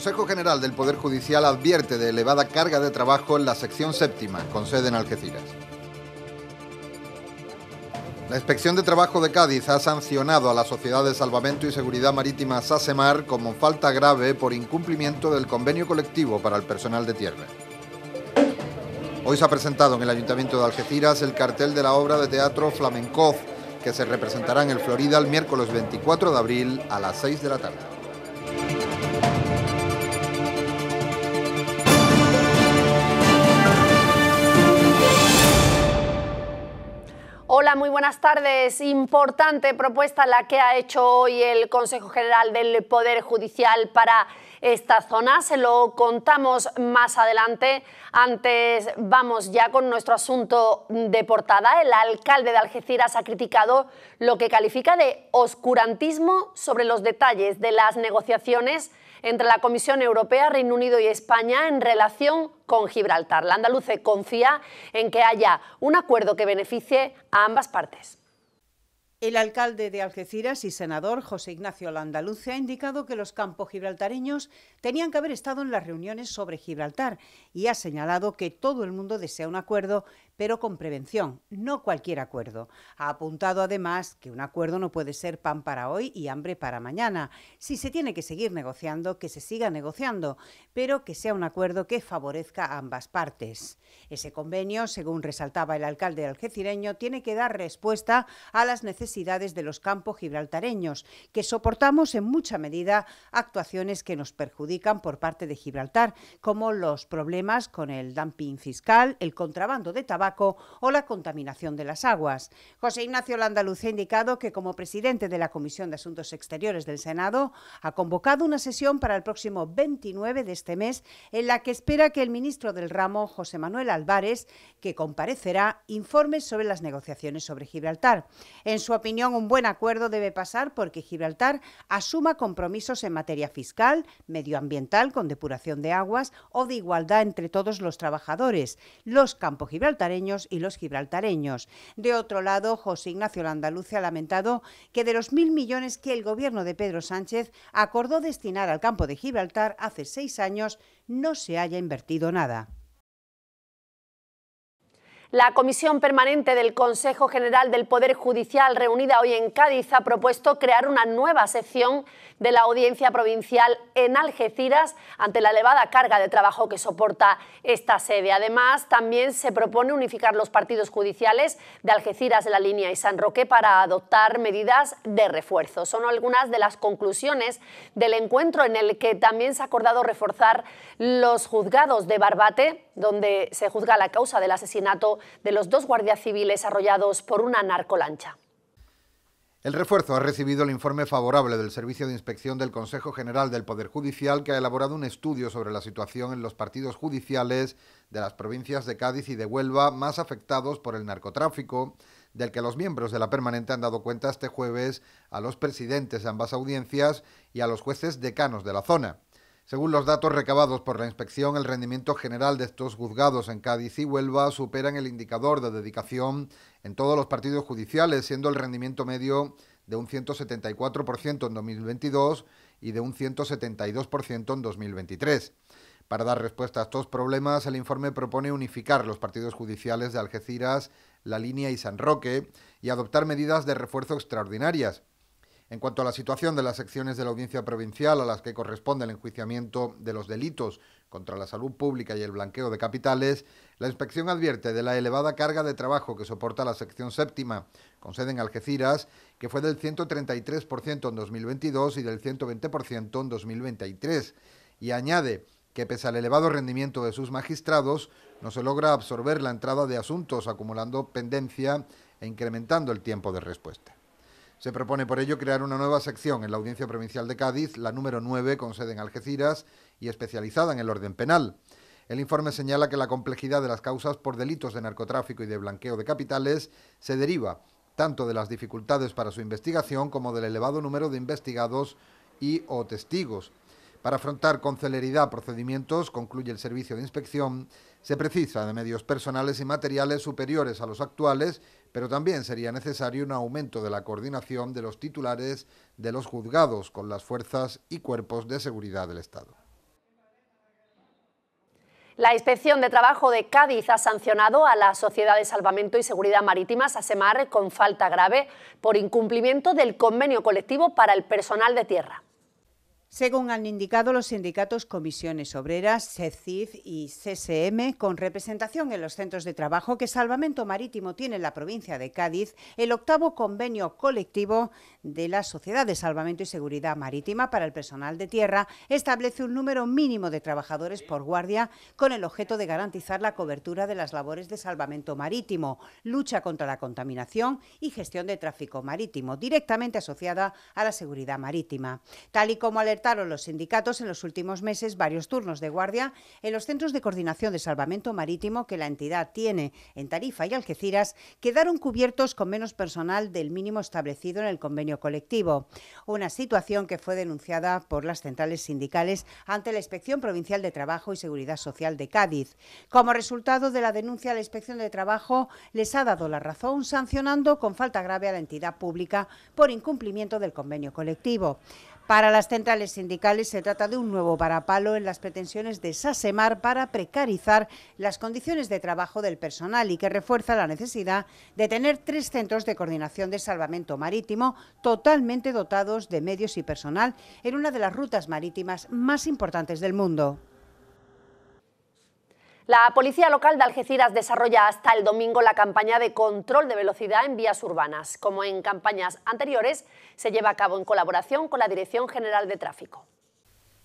Consejo General del Poder Judicial advierte de elevada carga de trabajo en la sección séptima, con sede en Algeciras. La Inspección de Trabajo de Cádiz ha sancionado a la Sociedad de Salvamento y Seguridad Marítima SASEMAR como falta grave por incumplimiento del convenio colectivo para el personal de tierra. Hoy se ha presentado en el Ayuntamiento de Algeciras el cartel de la obra de teatro Flamencoz, que se representará en el Florida el miércoles 24 de abril a las 6 de la tarde. Hola, muy buenas tardes. Importante propuesta la que ha hecho hoy el Consejo General del Poder Judicial para esta zona. Se lo contamos más adelante. Antes vamos ya con nuestro asunto de portada. El alcalde de Algeciras ha criticado lo que califica de oscurantismo sobre los detalles de las negociaciones entre la Comisión Europea, Reino Unido y España en relación con Gibraltar. La andaluce confía en que haya un acuerdo que beneficie a ambas partes. El alcalde de Algeciras y senador José Ignacio Landaluce ha indicado que los campos gibraltareños tenían que haber estado en las reuniones sobre Gibraltar y ha señalado que todo el mundo desea un acuerdo, pero con prevención, no cualquier acuerdo. Ha apuntado además que un acuerdo no puede ser pan para hoy y hambre para mañana. Si se tiene que seguir negociando, que se siga negociando, pero que sea un acuerdo que favorezca a ambas partes. Ese convenio, según resaltaba el alcalde algecireño, tiene que dar respuesta a las necesidades de los campos gibraltareños, que soportamos en mucha medida actuaciones que nos perjudican por parte de Gibraltar, como los problemas con el dumping fiscal, el contrabando de tabaco, o la contaminación de las aguas. José Ignacio Landaluz ha indicado que como presidente de la Comisión de Asuntos Exteriores del Senado ha convocado una sesión para el próximo 29 de este mes en la que espera que el ministro del ramo, José Manuel Álvarez, que comparecerá, informe sobre las negociaciones sobre Gibraltar. En su opinión, un buen acuerdo debe pasar porque Gibraltar asuma compromisos en materia fiscal, medioambiental con depuración de aguas o de igualdad entre todos los trabajadores. Los campos gibraltareños y los gibraltareños. De otro lado, José Ignacio Landaluce ha lamentado que de los mil millones que el gobierno de Pedro Sánchez acordó destinar al campo de Gibraltar hace seis años, no se haya invertido nada. La Comisión Permanente del Consejo General del Poder Judicial, reunida hoy en Cádiz, ha propuesto crear una nueva sección de la Audiencia Provincial en Algeciras ante la elevada carga de trabajo que soporta esta sede. Además, también se propone unificar los partidos judiciales de Algeciras, de La Línea y San Roque para adoptar medidas de refuerzo. Son algunas de las conclusiones del encuentro en el que también se ha acordado reforzar los juzgados de Barbate donde se juzga la causa del asesinato de los dos guardias civiles arrollados por una narcolancha. El refuerzo ha recibido el informe favorable del Servicio de Inspección del Consejo General del Poder Judicial, que ha elaborado un estudio sobre la situación en los partidos judiciales de las provincias de Cádiz y de Huelva más afectados por el narcotráfico, del que los miembros de la permanente han dado cuenta este jueves a los presidentes de ambas audiencias y a los jueces decanos de la zona. Según los datos recabados por la inspección, el rendimiento general de estos juzgados en Cádiz y Huelva superan el indicador de dedicación en todos los partidos judiciales, siendo el rendimiento medio de un 174% en 2022 y de un 172% en 2023. Para dar respuesta a estos problemas, el informe propone unificar los partidos judiciales de Algeciras, La Línea y San Roque y adoptar medidas de refuerzo extraordinarias en cuanto a la situación de las secciones de la audiencia provincial a las que corresponde el enjuiciamiento de los delitos contra la salud pública y el blanqueo de capitales, la inspección advierte de la elevada carga de trabajo que soporta la sección séptima, con sede en Algeciras, que fue del 133% en 2022 y del 120% en 2023, y añade que pese al elevado rendimiento de sus magistrados, no se logra absorber la entrada de asuntos acumulando pendencia e incrementando el tiempo de respuesta. Se propone por ello crear una nueva sección en la Audiencia Provincial de Cádiz, la número 9, con sede en Algeciras y especializada en el orden penal. El informe señala que la complejidad de las causas por delitos de narcotráfico y de blanqueo de capitales se deriva tanto de las dificultades para su investigación como del elevado número de investigados y o testigos. Para afrontar con celeridad procedimientos, concluye el servicio de inspección, se precisa de medios personales y materiales superiores a los actuales, pero también sería necesario un aumento de la coordinación de los titulares de los juzgados con las fuerzas y cuerpos de seguridad del Estado. La Inspección de Trabajo de Cádiz ha sancionado a la Sociedad de Salvamento y Seguridad Marítima, SASEMAR, con falta grave por incumplimiento del convenio colectivo para el personal de tierra. Según han indicado los sindicatos Comisiones Obreras, CECIF y CSM, con representación en los centros de trabajo que Salvamento Marítimo tiene en la provincia de Cádiz, el octavo convenio colectivo de la Sociedad de Salvamento y Seguridad Marítima para el personal de tierra establece un número mínimo de trabajadores por guardia con el objeto de garantizar la cobertura de las labores de salvamento marítimo, lucha contra la contaminación y gestión de tráfico marítimo, directamente asociada a la seguridad marítima. Tal y como alertaron los sindicatos en los últimos meses, varios turnos de guardia en los centros de coordinación de salvamento marítimo que la entidad tiene en Tarifa y Algeciras quedaron cubiertos con menos personal del mínimo establecido en el convenio colectivo. Una situación que fue denunciada por las centrales sindicales ante la Inspección Provincial de Trabajo y Seguridad Social de Cádiz. Como resultado de la denuncia, la Inspección de Trabajo les ha dado la razón sancionando con falta grave a la entidad pública por incumplimiento del convenio colectivo. Para las centrales sindicales se trata de un nuevo parapalo en las pretensiones de Sasemar para precarizar las condiciones de trabajo del personal y que refuerza la necesidad de tener tres centros de coordinación de salvamento marítimo totalmente dotados de medios y personal en una de las rutas marítimas más importantes del mundo. La Policía Local de Algeciras desarrolla hasta el domingo la campaña de control de velocidad en vías urbanas. Como en campañas anteriores, se lleva a cabo en colaboración con la Dirección General de Tráfico.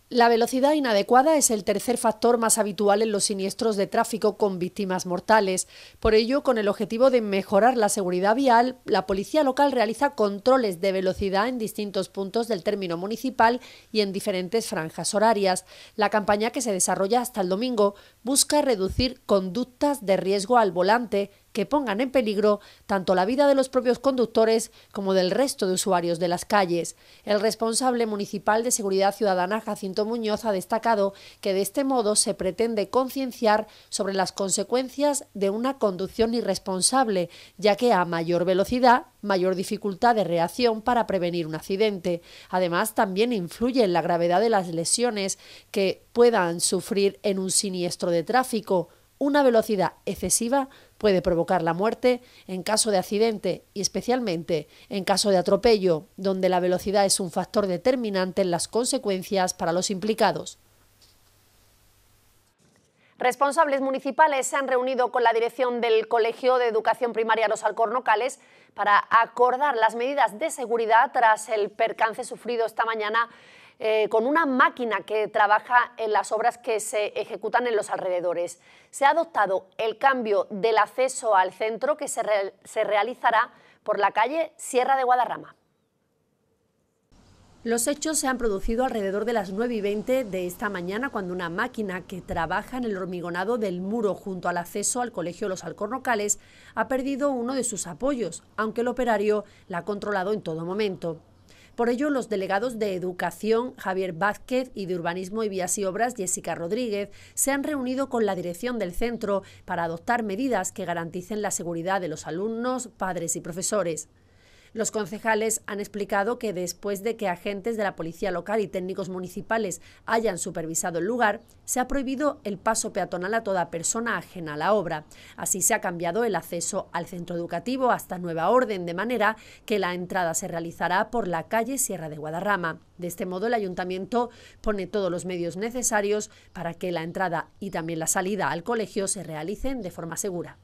La velocidad inadecuada es el tercer factor más habitual en los siniestros de tráfico con víctimas mortales. Por ello, con el objetivo de mejorar la seguridad vial, la policía local realiza controles de velocidad en distintos puntos del término municipal y en diferentes franjas horarias. La campaña que se desarrolla hasta el domingo busca reducir conductas de riesgo al volante que pongan en peligro tanto la vida de los propios conductores como del resto de usuarios de las calles. El responsable municipal de Seguridad Ciudadana, Jacinto Muñoz, ha destacado que de este modo se pretende concienciar sobre las consecuencias de una conducción irresponsable, ya que a mayor velocidad, mayor dificultad de reacción para prevenir un accidente. Además, también influye en la gravedad de las lesiones que puedan sufrir en un siniestro de tráfico. Una velocidad excesiva puede provocar la muerte en caso de accidente y especialmente en caso de atropello, donde la velocidad es un factor determinante en las consecuencias para los implicados. Responsables municipales se han reunido con la dirección del Colegio de Educación Primaria Los Alcornocales para acordar las medidas de seguridad tras el percance sufrido esta mañana eh, con una máquina que trabaja en las obras que se ejecutan en los alrededores. Se ha adoptado el cambio del acceso al centro que se, se realizará por la calle Sierra de Guadarrama. Los hechos se han producido alrededor de las 9 y 20 de esta mañana cuando una máquina que trabaja en el hormigonado del muro junto al acceso al Colegio Los Alcornocales ha perdido uno de sus apoyos, aunque el operario la ha controlado en todo momento. Por ello, los delegados de Educación, Javier Vázquez, y de Urbanismo y Vías y Obras, Jessica Rodríguez, se han reunido con la dirección del centro para adoptar medidas que garanticen la seguridad de los alumnos, padres y profesores. Los concejales han explicado que después de que agentes de la policía local y técnicos municipales hayan supervisado el lugar, se ha prohibido el paso peatonal a toda persona ajena a la obra. Así se ha cambiado el acceso al centro educativo hasta nueva orden, de manera que la entrada se realizará por la calle Sierra de Guadarrama. De este modo, el ayuntamiento pone todos los medios necesarios para que la entrada y también la salida al colegio se realicen de forma segura.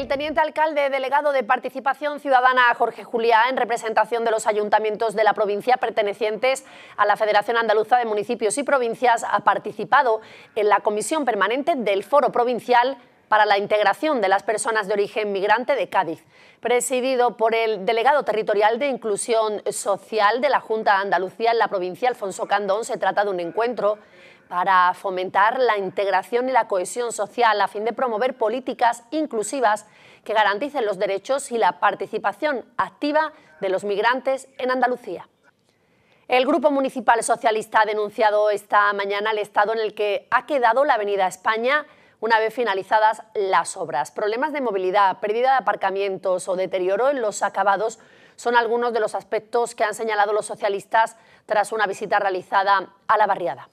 El teniente alcalde delegado de Participación Ciudadana, Jorge Juliá, en representación de los ayuntamientos de la provincia pertenecientes a la Federación Andaluza de Municipios y Provincias, ha participado en la comisión permanente del Foro Provincial para la integración de las personas de origen migrante de Cádiz, presidido por el delegado territorial de inclusión social de la Junta de Andalucía en la provincia, Alfonso Candón. Se trata de un encuentro para fomentar la integración y la cohesión social a fin de promover políticas inclusivas que garanticen los derechos y la participación activa de los migrantes en Andalucía. El Grupo Municipal Socialista ha denunciado esta mañana el estado en el que ha quedado la Avenida España una vez finalizadas las obras. Problemas de movilidad, pérdida de aparcamientos o deterioro en los acabados son algunos de los aspectos que han señalado los socialistas tras una visita realizada a la barriada.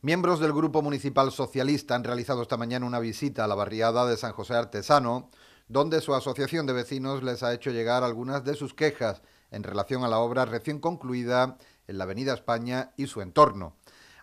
Miembros del Grupo Municipal Socialista han realizado esta mañana una visita a la barriada de San José Artesano, donde su asociación de vecinos les ha hecho llegar algunas de sus quejas en relación a la obra recién concluida en la Avenida España y su entorno.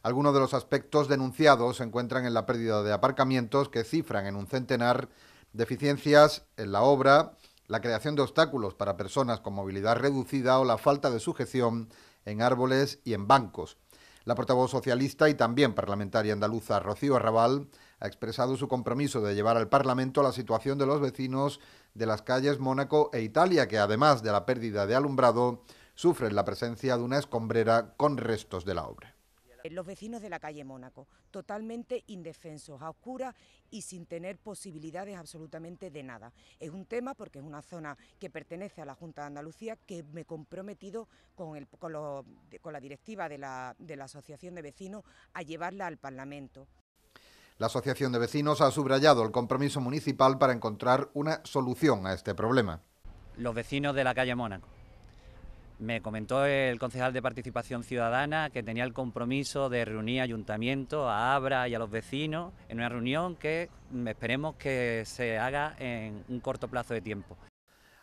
Algunos de los aspectos denunciados se encuentran en la pérdida de aparcamientos que cifran en un centenar, deficiencias en la obra, la creación de obstáculos para personas con movilidad reducida o la falta de sujeción en árboles y en bancos. La portavoz socialista y también parlamentaria andaluza Rocío Arrabal ha expresado su compromiso de llevar al Parlamento la situación de los vecinos de las calles Mónaco e Italia, que además de la pérdida de alumbrado, sufren la presencia de una escombrera con restos de la obra. Eh, los vecinos de la calle Mónaco, totalmente indefensos, a oscuras y sin tener posibilidades absolutamente de nada. Es un tema porque es una zona que pertenece a la Junta de Andalucía que me he comprometido con, la directiva de la Asociación de Vecinos a llevarla al Parlamento. La Asociación de Vecinos ha subrayado el compromiso municipal para encontrar una solución a este problema. Los vecinos de la calle Mónaco. Me comentó el concejal de Participación Ciudadana que tenía el compromiso de reunir ayuntamiento, a Abra y a los vecinos en una reunión que esperemos que se haga en un corto plazo de tiempo.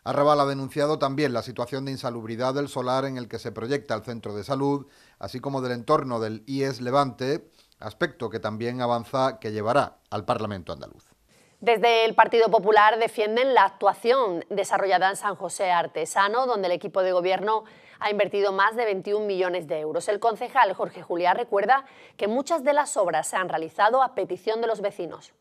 Arrabal ha denunciado también la situación de insalubridad del solar en el que se proyecta el centro de salud, así como del entorno del IES Levante, aspecto que también avanza que llevará al Parlamento andaluz. Desde el Partido Popular defienden la actuación desarrollada en San José Artesano, donde el equipo de gobierno ha invertido más de 21 millones de euros. El concejal Jorge Juliá recuerda que muchas de las obras se han realizado a petición de los vecinos.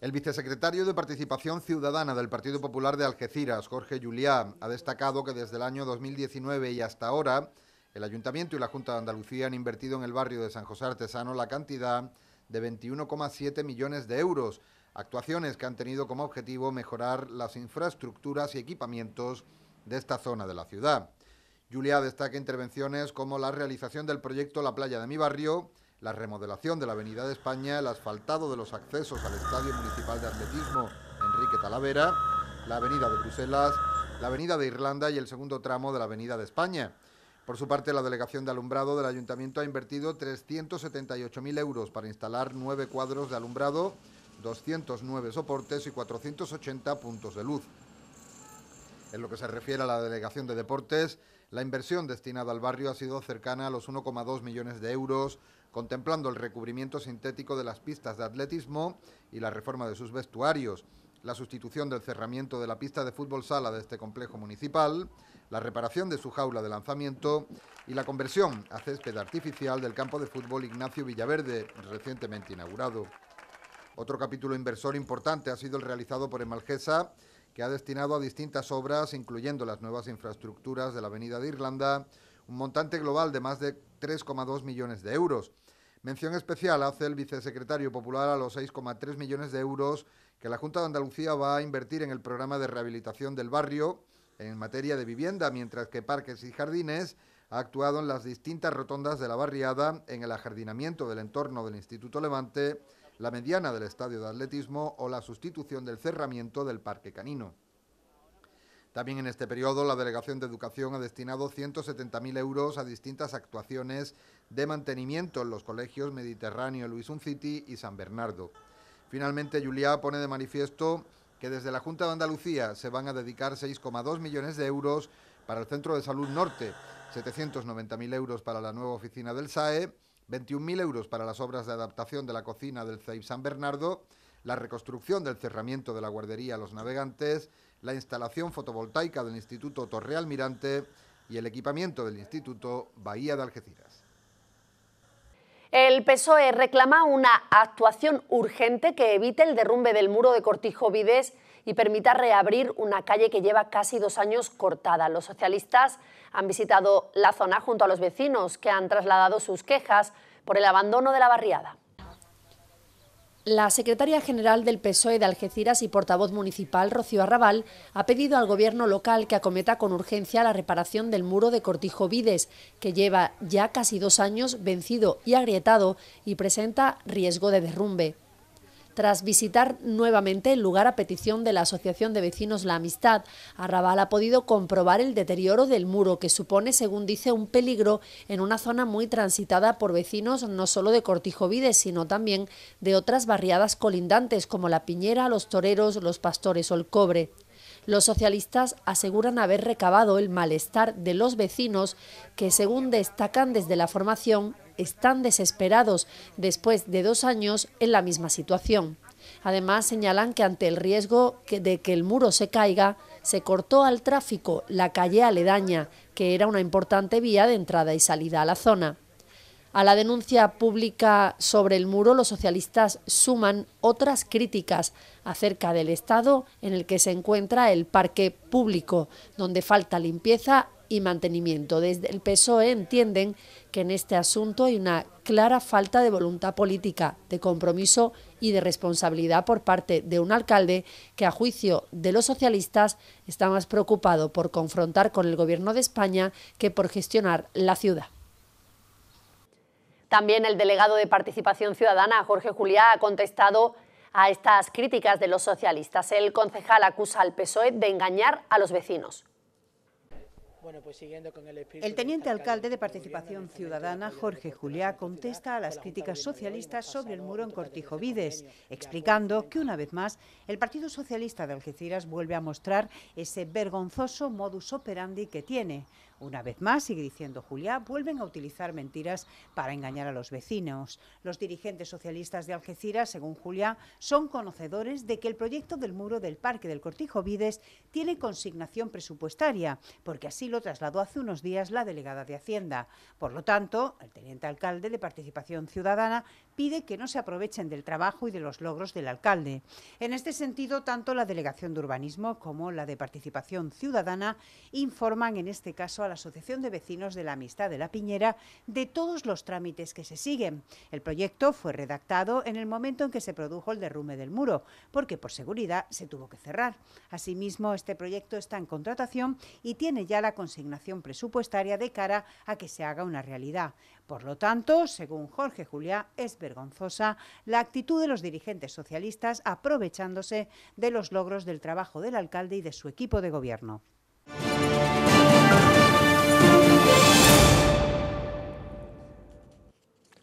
El vicesecretario de Participación Ciudadana del Partido Popular de Algeciras, Jorge Juliá, ha destacado que desde el año 2019 y hasta ahora, el Ayuntamiento y la Junta de Andalucía han invertido en el barrio de San José Artesano la cantidad de 21,7 millones de euros, actuaciones que han tenido como objetivo mejorar las infraestructuras y equipamientos de esta zona de la ciudad. Julia destaca intervenciones como la realización del proyecto La Playa de mi Barrio, la remodelación de la Avenida de España, el asfaltado de los accesos al Estadio Municipal de Atletismo Enrique Talavera, la Avenida de Bruselas, la Avenida de Irlanda y el segundo tramo de la Avenida de España. Por su parte, la Delegación de Alumbrado del Ayuntamiento ha invertido 378.000 euros para instalar nueve cuadros de alumbrado, 209 soportes y 480 puntos de luz. En lo que se refiere a la Delegación de Deportes, la inversión destinada al barrio ha sido cercana a los 1,2 millones de euros, contemplando el recubrimiento sintético de las pistas de atletismo y la reforma de sus vestuarios, la sustitución del cerramiento de la pista de fútbol sala de este complejo municipal, la reparación de su jaula de lanzamiento y la conversión a césped artificial del campo de fútbol Ignacio Villaverde, recientemente inaugurado. Otro capítulo inversor importante ha sido el realizado por Emalgesa, que ha destinado a distintas obras, incluyendo las nuevas infraestructuras de la Avenida de Irlanda, un montante global de más de 3,2 millones de euros. Mención especial hace el vicesecretario popular a los 6,3 millones de euros que la Junta de Andalucía va a invertir en el programa de rehabilitación del barrio en materia de vivienda, mientras que Parques y Jardines ha actuado en las distintas rotondas de la barriada, en el ajardinamiento del entorno del Instituto Levante, la mediana del estadio de atletismo o la sustitución del cerramiento del parque canino. También en este periodo, la Delegación de Educación ha destinado 170.000 euros a distintas actuaciones de mantenimiento en los colegios Mediterráneo, Luis Unciti y San Bernardo. Finalmente, Juliá pone de manifiesto que desde la Junta de Andalucía se van a dedicar 6,2 millones de euros para el Centro de Salud Norte, 790.000 euros para la nueva oficina del SAE, 21.000 euros para las obras de adaptación de la cocina del CEIP San Bernardo, la reconstrucción del cerramiento de la guardería a los navegantes, la instalación fotovoltaica del Instituto almirante y el equipamiento del Instituto Bahía de Algeciras. El PSOE reclama una actuación urgente que evite el derrumbe del muro de Cortijo Vides y permita reabrir una calle que lleva casi dos años cortada. Los socialistas han visitado la zona junto a los vecinos que han trasladado sus quejas por el abandono de la barriada. La secretaria general del PSOE de Algeciras y portavoz municipal, Rocío Arrabal, ha pedido al gobierno local que acometa con urgencia la reparación del muro de Cortijo Vides, que lleva ya casi dos años vencido y agrietado y presenta riesgo de derrumbe tras visitar nuevamente el lugar a petición de la Asociación de Vecinos La Amistad. Arrabal ha podido comprobar el deterioro del muro, que supone, según dice, un peligro en una zona muy transitada por vecinos no solo de Cortijovides, sino también de otras barriadas colindantes como La Piñera, Los Toreros, Los Pastores o El Cobre. Los socialistas aseguran haber recabado el malestar de los vecinos que, según destacan desde la formación, están desesperados después de dos años en la misma situación. Además, señalan que ante el riesgo de que el muro se caiga, se cortó al tráfico la calle aledaña, que era una importante vía de entrada y salida a la zona. A la denuncia pública sobre el muro, los socialistas suman otras críticas acerca del estado en el que se encuentra el parque público, donde falta limpieza y mantenimiento. Desde el PSOE entienden que en este asunto hay una clara falta de voluntad política, de compromiso y de responsabilidad por parte de un alcalde que, a juicio de los socialistas, está más preocupado por confrontar con el Gobierno de España que por gestionar la ciudad. También el delegado de Participación Ciudadana, Jorge Juliá, ha contestado a estas críticas de los socialistas. El concejal acusa al PSOE de engañar a los vecinos. Pues el, teniente alcalde de Participación Ciudadana, Jorge pues Juliá, contesta a las críticas socialistas sobre el muro en Cortijo Vides, explicando que una vez más el Partido Socialista de Algeciras vuelve a mostrar ese vergonzoso modus operandi que tiene. Una vez más, sigue diciendo Juliá, vuelven a utilizar mentiras para engañar a los vecinos. Los dirigentes socialistas de Algeciras, según Juliá, son conocedores de que el proyecto del muro del Parque del Cortijo Vides tiene consignación presupuestaria, porque así lo trasladó hace unos días la delegada de Hacienda. Por lo tanto, el teniente alcalde de Participación Ciudadana pide que no se aprovechen del trabajo y de los logros del alcalde. En este sentido, tanto la Delegación de Urbanismo como la de Participación Ciudadana informan en este caso a la Asociación de Vecinos de la Amistad de la Piñera de todos los trámites que se siguen. El proyecto fue redactado en el momento en que se produjo el derrumbe del muro, porque por seguridad se tuvo que cerrar. Asimismo, este proyecto está en contratación y tiene ya la consignación presupuestaria de cara a que se haga una realidad. Por lo tanto, según Jorge Juliá, es vergonzosa la actitud de los dirigentes socialistas aprovechándose de los logros del trabajo del alcalde y de su equipo de gobierno.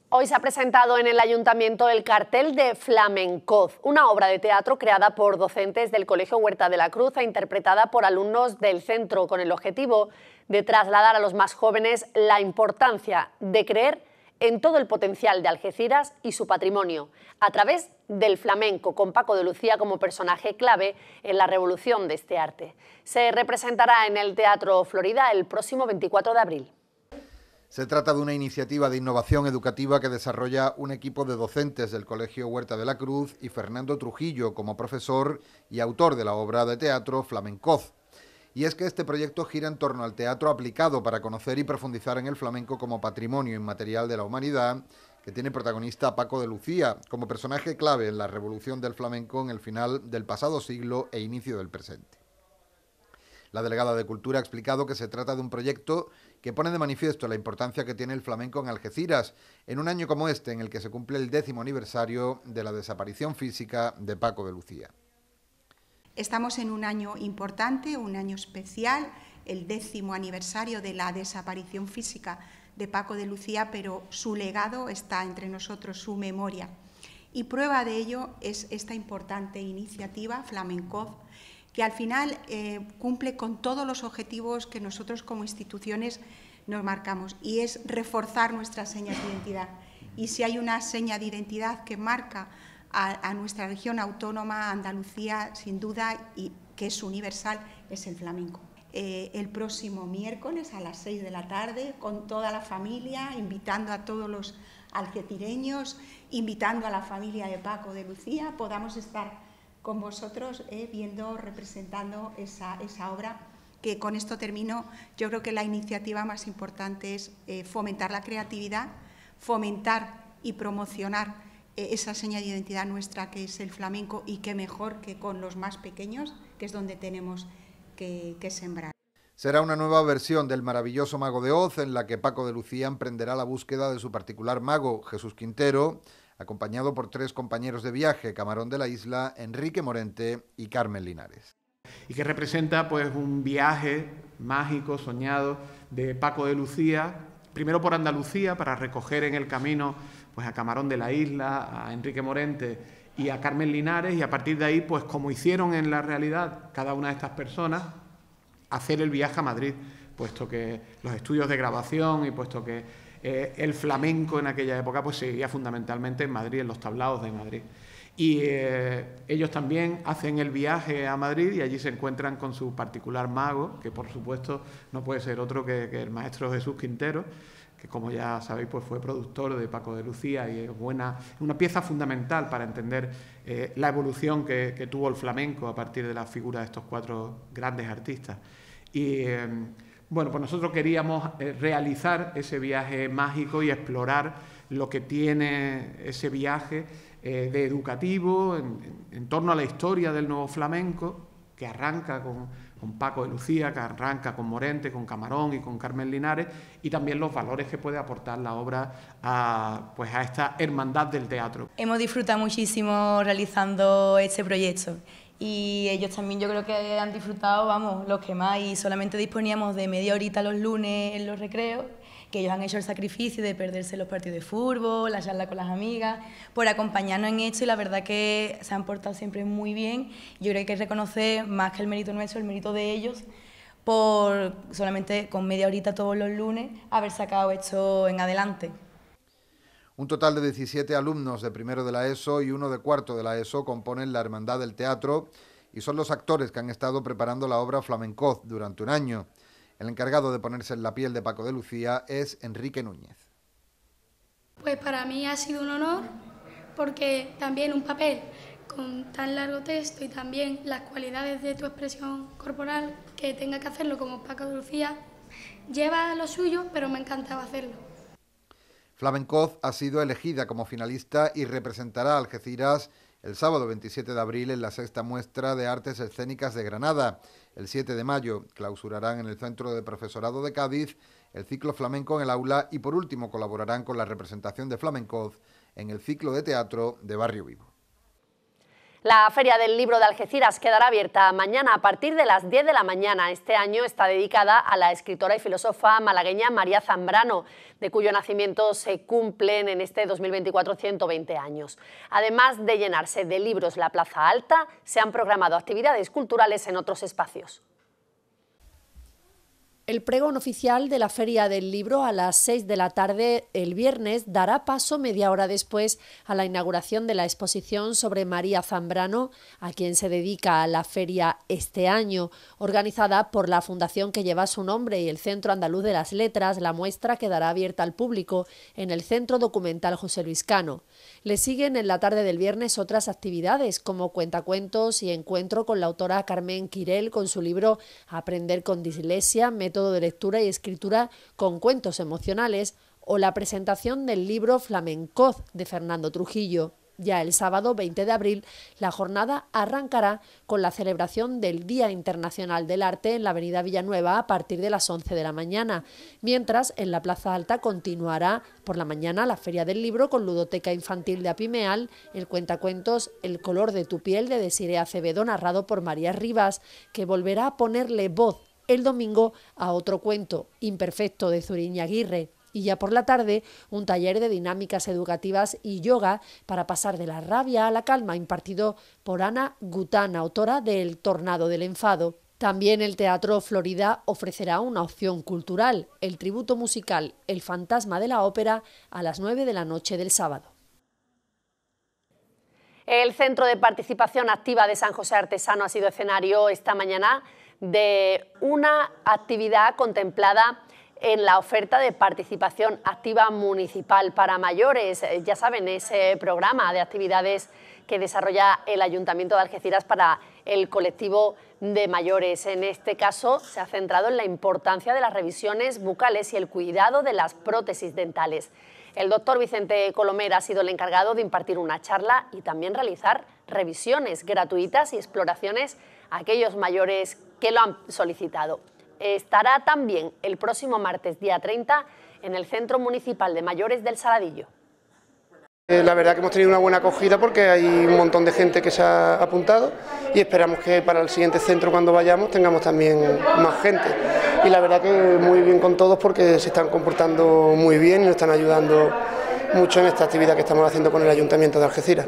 Hoy se ha presentado en el Ayuntamiento el cartel de Flamencoz, una obra de teatro creada por docentes del Colegio Huerta de la Cruz e interpretada por alumnos del centro con el objetivo de trasladar a los más jóvenes la importancia de creer en todo el potencial de Algeciras y su patrimonio, a través del flamenco, con Paco de Lucía como personaje clave en la revolución de este arte. Se representará en el Teatro Florida el próximo 24 de abril. Se trata de una iniciativa de innovación educativa que desarrolla un equipo de docentes del Colegio Huerta de la Cruz y Fernando Trujillo como profesor y autor de la obra de teatro Flamencoz, y es que este proyecto gira en torno al teatro aplicado para conocer y profundizar en el flamenco como patrimonio inmaterial de la humanidad, que tiene protagonista Paco de Lucía como personaje clave en la revolución del flamenco en el final del pasado siglo e inicio del presente. La delegada de Cultura ha explicado que se trata de un proyecto que pone de manifiesto la importancia que tiene el flamenco en Algeciras, en un año como este en el que se cumple el décimo aniversario de la desaparición física de Paco de Lucía. Estamos en un año importante, un año especial, el décimo aniversario de la desaparición física de Paco de Lucía, pero su legado está entre nosotros, su memoria. Y prueba de ello es esta importante iniciativa, Flamencov, que al final eh, cumple con todos los objetivos que nosotros como instituciones nos marcamos, y es reforzar nuestras señas de identidad. Y si hay una seña de identidad que marca a, nuestra región autónoma, Andalucía, sin duda, y que es universal, es el flamenco. Eh, el próximo miércoles a las 6 de la tarde con toda la familia, invitando a todos los algecireños, invitando a la familia de Paco de Lucía, podamos estar con vosotros eh, viendo, representando esa, esa, obra, que con esto termino. Yo creo que la iniciativa más importante es eh, fomentar la creatividad, fomentar y promocionar eh, esa señal de identidad nuestra que es el flamenco y qué mejor que con los más pequeños, que es donde tenemos que, sembrar. Será una nueva versión del maravilloso Mago de Oz en la que Paco de Lucía emprenderá la búsqueda de su particular mago, Jesús Quintero, acompañado por tres compañeros de viaje, Camarón de la Isla, Enrique Morente y Carmen Linares. Y que representa pues un viaje mágico, soñado, de Paco de Lucía, primero por Andalucía para recoger en el camino pues a Camarón de la Isla, a Enrique Morente y a Carmen Linares y a partir de ahí, pues como hicieron en la realidad cada una de estas personas, hacer el viaje a Madrid, puesto que los estudios de grabación y puesto que eh, el flamenco en aquella época pues seguía fundamentalmente en Madrid, en los tablados de Madrid. Y eh, ellos también hacen el viaje a Madrid y allí se encuentran con su particular mago, que por supuesto no puede ser otro que el maestro Jesús Quintero, que como ya sabéis pues fue productor de Paco de Lucía y es buena, una pieza fundamental para entender eh, la evolución que, tuvo el flamenco a partir de la figura de estos cuatro grandes artistas. Y em, bueno, pues nosotros queríamos eh, realizar ese viaje mágico y explorar lo que tiene ese viaje eh, de educativo en torno a la historia del nuevo flamenco, que arranca con con Paco de Lucía, que arranca con Morente, con Camarón y con Carmen Linares, y también los valores que puede aportar la obra a, pues a esta hermandad del teatro. Hemos disfrutado muchísimo realizando este proyecto y ellos también yo creo que han disfrutado, vamos, los que más, y solamente disponíamos de media horita los lunes en los recreos que ellos han hecho el sacrificio de perderse los partidos de fútbol, la charla con las amigas, por acompañarnos en esto y la verdad que se han portado siempre muy bien. Yo creo que hay que reconocer más que el mérito nuestro, el mérito de ellos por solamente con media horita todos los lunes haber sacado esto en adelante. Un total de 17 alumnos de primero de la ESO y uno de cuarto de la ESO componen la Hermandad del Teatro y son los actores que han estado preparando la obra Flamencoz durante un año. El encargado de ponerse en la piel de Paco de Lucía es Enrique Núñez. Pues para mí ha sido un honor porque también un papel con tan largo texto y también las cualidades de tu expresión corporal que tenga que hacerlo como Paco de Lucía lleva lo suyo, pero me encantaba hacerlo. Flamencoz ha sido elegida como finalista y representará a Algeciras el sábado 27 de abril en la sexta muestra de artes escénicas de Granada. El 7 de mayo clausurarán en el Centro de Profesorado de Cádiz el ciclo flamenco en el aula y por último colaborarán con la representación de flamencoz en el ciclo de teatro de Barrio Vivo. La Feria del Libro de Algeciras quedará abierta mañana a partir de las 10 de la mañana. Este año está dedicada a la escritora y filósofa malagueña María Zambrano, de cuyo nacimiento se cumplen en este 2024 120 años. Además de llenarse de libros la Plaza Alta, se han programado actividades culturales en otros espacios. El pregón oficial de la Feria del Libro a las 6 de la tarde el viernes dará paso media hora después a la inauguración de la exposición sobre María Zambrano, a quien se dedica la feria este año, organizada por la fundación que lleva su nombre y el Centro Andaluz de las Letras. La muestra quedará abierta al público en el Centro Documental José Luis Cano. Le siguen en la tarde del viernes otras actividades como cuentacuentos y encuentro con la autora Carmen Quirel con su libro Aprender con dislexia, de lectura y escritura con cuentos emocionales o la presentación del libro Flamencoz de Fernando Trujillo. Ya el sábado 20 de abril, la jornada arrancará con la celebración del Día Internacional del Arte en la Avenida Villanueva a partir de las 11 de la mañana, mientras en la Plaza Alta continuará por la mañana la Feria del Libro con Ludoteca Infantil de Apimeal, el cuentacuentos El color de tu piel de Desiree Acevedo narrado por María Rivas, que volverá a ponerle voz el domingo a otro cuento, Imperfecto, de Zuriña Aguirre. Y ya por la tarde, un taller de dinámicas educativas y yoga para pasar de la rabia a la calma, impartido por Ana Gután, autora de El Tornado del Enfado. También el Teatro Florida ofrecerá una opción cultural, el tributo musical El Fantasma de la Ópera a las 9 de la noche del sábado. El Centro de Participación Activa de San José Artesano ha sido escenario esta mañana de una actividad contemplada en la oferta de participación activa municipal para mayores. Eh, ya saben, ese programa de actividades que desarrolla el Ayuntamiento de Algeciras para el colectivo de mayores. En este caso se ha centrado en la importancia de las revisiones bucales y el cuidado de las prótesis dentales. El doctor Vicente colomera ha sido el encargado de impartir una charla y también realizar revisiones gratuitas y exploraciones a aquellos mayores que lo han solicitado. Estará también el próximo martes, día 30, en el Centro Municipal de Mayores del Saladillo. Eh, la verdad que hemos tenido una buena acogida porque hay un montón de gente que se ha apuntado y esperamos que para el siguiente centro cuando vayamos tengamos también más gente. Y la verdad que muy bien con todos porque se están comportando muy bien y nos están ayudando mucho en esta actividad que estamos haciendo con el Ayuntamiento de Algeciras.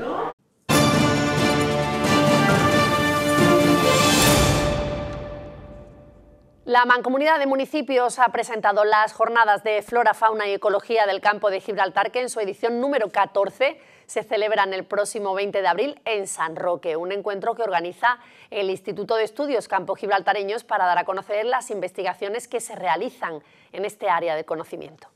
La Mancomunidad de Municipios ha presentado las jornadas de Flora, Fauna y Ecología del Campo de Gibraltar, que en su edición número 14 se celebran el próximo 20 de abril en San Roque, un encuentro que organiza el Instituto de Estudios Campo Gibraltareños para dar a conocer las investigaciones que se realizan en este área de conocimiento.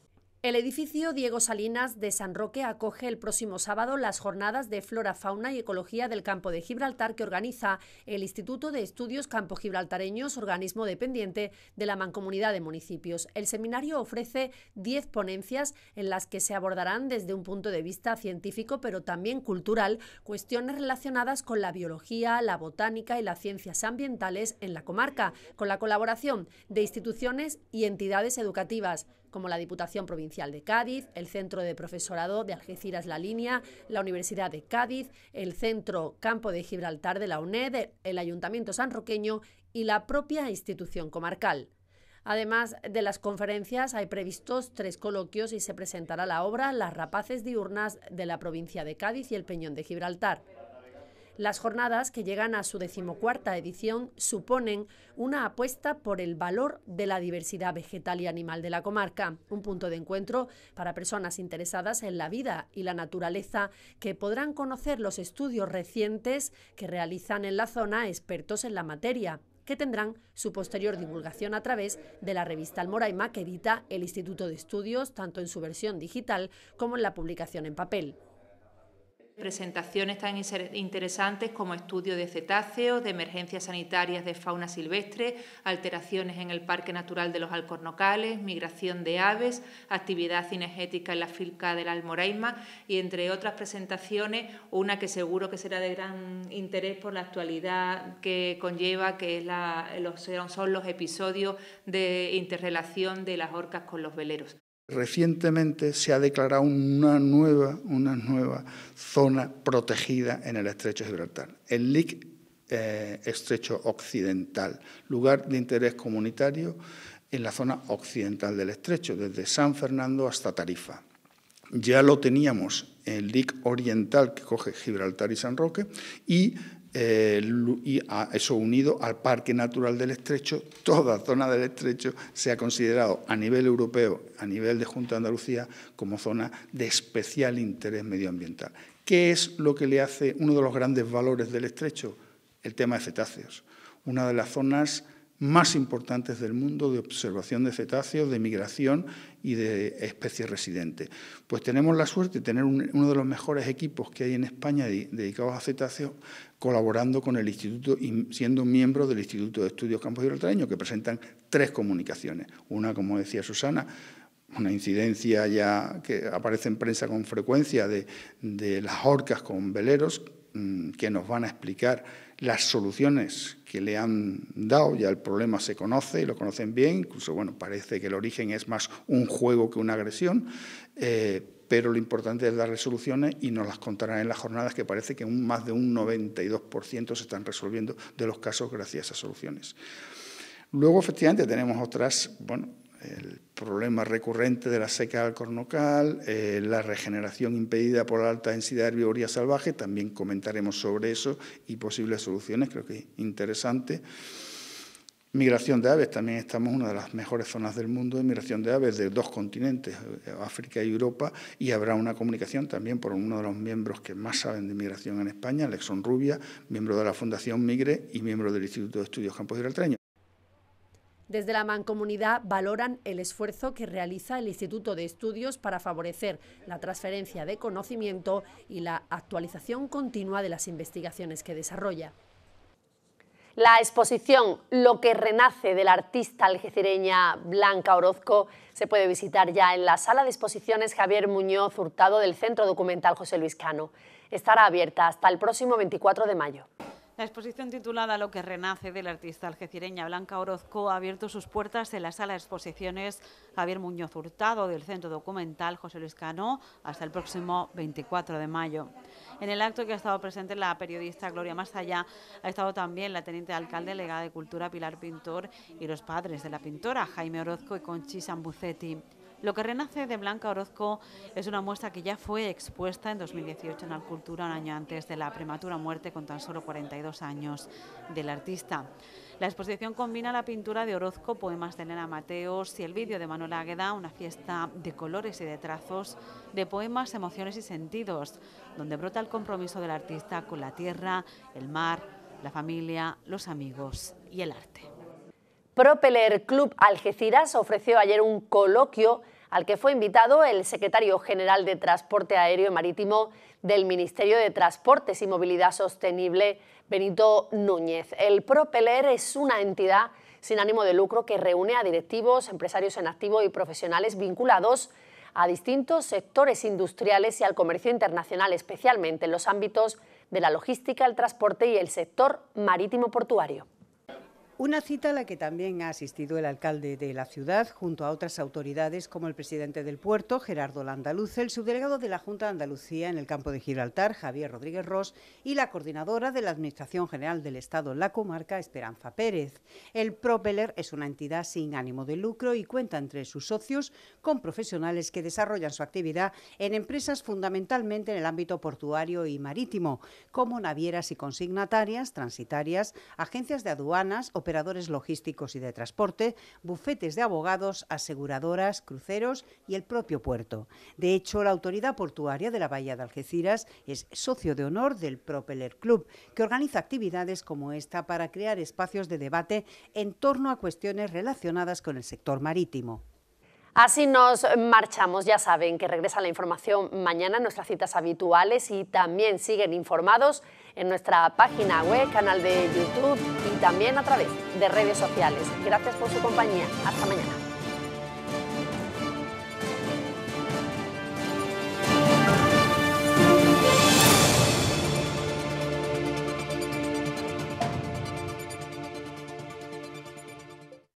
El edificio Diego Salinas de San Roque acoge el próximo sábado las jornadas de Flora, Fauna y Ecología del Campo de Gibraltar que organiza el Instituto de Estudios Campo Gibraltareños, organismo dependiente de la Mancomunidad de Municipios. El seminario ofrece 10 ponencias en las que se abordarán desde un punto de vista científico pero también cultural cuestiones relacionadas con la biología, la botánica y las ciencias ambientales en la comarca, con la colaboración de instituciones y entidades educativas como la Diputación Provincial de Cádiz, el Centro de Profesorado de Algeciras La Línea, la Universidad de Cádiz, el Centro Campo de Gibraltar de la UNED, el Ayuntamiento San Roqueño y la propia institución comarcal. Además de las conferencias, hay previstos tres coloquios y se presentará la obra Las rapaces diurnas de la provincia de Cádiz y el Peñón de Gibraltar. Las jornadas, que llegan a su decimocuarta edición, suponen una apuesta por el valor de la diversidad vegetal y animal de la comarca, un punto de encuentro para personas interesadas en la vida y la naturaleza que podrán conocer los estudios recientes que realizan en la zona expertos en la materia que tendrán su posterior divulgación a través de la revista Almoraima que edita el Instituto de Estudios tanto en su versión digital como en la publicación en papel presentaciones tan interesantes como estudio de cetáceos, de emergencias sanitarias de fauna silvestre, alteraciones en el Parque Natural de los Alcornocales, migración de aves, actividad cinegética en la filca del Almoraima y entre otras presentaciones, una que seguro que será de gran interés por la actualidad que conlleva, que son los episodios de interrelación de las orcas con los veleros recientemente se ha declarado una nueva, una nueva zona protegida en el estrecho de Gibraltar, el LIC eh, estrecho occidental, lugar de interés comunitario en la zona occidental del estrecho, desde San Fernando hasta Tarifa. Ya lo teníamos el LIC oriental que coge Gibraltar y San Roque y eh, y eso unido al Parque Natural del Estrecho, toda zona del Estrecho se ha considerado a nivel europeo, a nivel de Junta de Andalucía, como zona de especial interés medioambiental. ¿Qué es lo que le hace uno de los grandes valores del Estrecho? El tema de cetáceos, una de las zonas más importantes del mundo de observación de cetáceos, de migración y de especies residentes. Pues tenemos la suerte de tener uno de los mejores equipos que hay en España dedicados a cetáceos, colaborando con el Instituto y siendo miembro del Instituto de Estudios Campos Gibraltareños, que presentan tres comunicaciones. Una, como decía Susana, una incidencia ya que aparece en prensa con frecuencia de, de las orcas con veleros, Mm, que nos van a explicar las soluciones que le han dado. Ya el problema se conoce, y lo conocen bien, incluso bueno, parece que el origen es más un juego que una agresión, eh, pero lo importante es dar resoluciones y nos las contarán en las jornadas, que parece que un, más de un 92% se están resolviendo de los casos gracias a soluciones. Luego, efectivamente, tenemos otras, bueno, el problema recurrente de la seca del cornocal, eh, la regeneración impedida por la alta densidad de herbivoría salvaje, también comentaremos sobre eso y posibles soluciones, creo que es interesante. Migración de aves, también estamos en una de las mejores zonas del mundo de migración de aves de dos continentes, África y Europa, y habrá una comunicación también por uno de los miembros que más saben de migración en España, Alexon Rubia, miembro de la Fundación Migre y miembro del Instituto de Estudios Campos Gibraltareños. Desde la mancomunidad valoran el esfuerzo que realiza el Instituto de Estudios para favorecer la transferencia de conocimiento y la actualización continua de las investigaciones que desarrolla. La exposición Lo que renace de la artista algecireña Blanca Orozco se puede visitar ya en la sala de exposiciones Javier Muñoz Hurtado del Centro Documental José Luis Cano. Estará abierta hasta el próximo 24 de mayo. La exposición titulada Lo que renace del artista algecireña Blanca Orozco ha abierto sus puertas en la sala de exposiciones Javier Muñoz Hurtado del Centro Documental José Luis Cano hasta el próximo 24 de mayo. En el acto que ha estado presente la periodista Gloria Masaya ha estado también la teniente alcalde legada de Cultura Pilar Pintor y los padres de la pintora Jaime Orozco y Conchi Sambucetti. Lo que renace de Blanca Orozco es una muestra que ya fue expuesta en 2018 en Alcultura, un año antes de la prematura muerte con tan solo 42 años del artista. La exposición combina la pintura de Orozco, poemas de Elena Mateos y el vídeo de Manuel Águeda, una fiesta de colores y de trazos, de poemas, emociones y sentidos, donde brota el compromiso del artista con la tierra, el mar, la familia, los amigos y el arte. Propeller Club Algeciras ofreció ayer un coloquio al que fue invitado el secretario general de Transporte Aéreo y Marítimo del Ministerio de Transportes y Movilidad Sostenible, Benito Núñez. El Propeler es una entidad sin ánimo de lucro que reúne a directivos, empresarios en activo y profesionales vinculados a distintos sectores industriales y al comercio internacional, especialmente en los ámbitos de la logística, el transporte y el sector marítimo portuario. Una cita a la que también ha asistido el alcalde de la ciudad, junto a otras autoridades como el presidente del puerto, Gerardo Landaluz, el subdelegado de la Junta de Andalucía en el campo de Gibraltar, Javier Rodríguez Ross, y la coordinadora de la Administración General del Estado en la comarca, Esperanza Pérez. El Propeller es una entidad sin ánimo de lucro y cuenta entre sus socios con profesionales que desarrollan su actividad en empresas fundamentalmente en el ámbito portuario y marítimo, como navieras y consignatarias, transitarias, agencias de aduanas, operaciones operadores logísticos y de transporte, bufetes de abogados, aseguradoras, cruceros y el propio puerto. De hecho, la autoridad portuaria de la Bahía de Algeciras es socio de honor del Propeller Club, que organiza actividades como esta para crear espacios de debate en torno a cuestiones relacionadas con el sector marítimo. Así nos marchamos, ya saben que regresa la información mañana, en nuestras citas habituales y también siguen informados en nuestra página web, canal de YouTube y también a través de redes sociales. Gracias por su compañía, hasta mañana.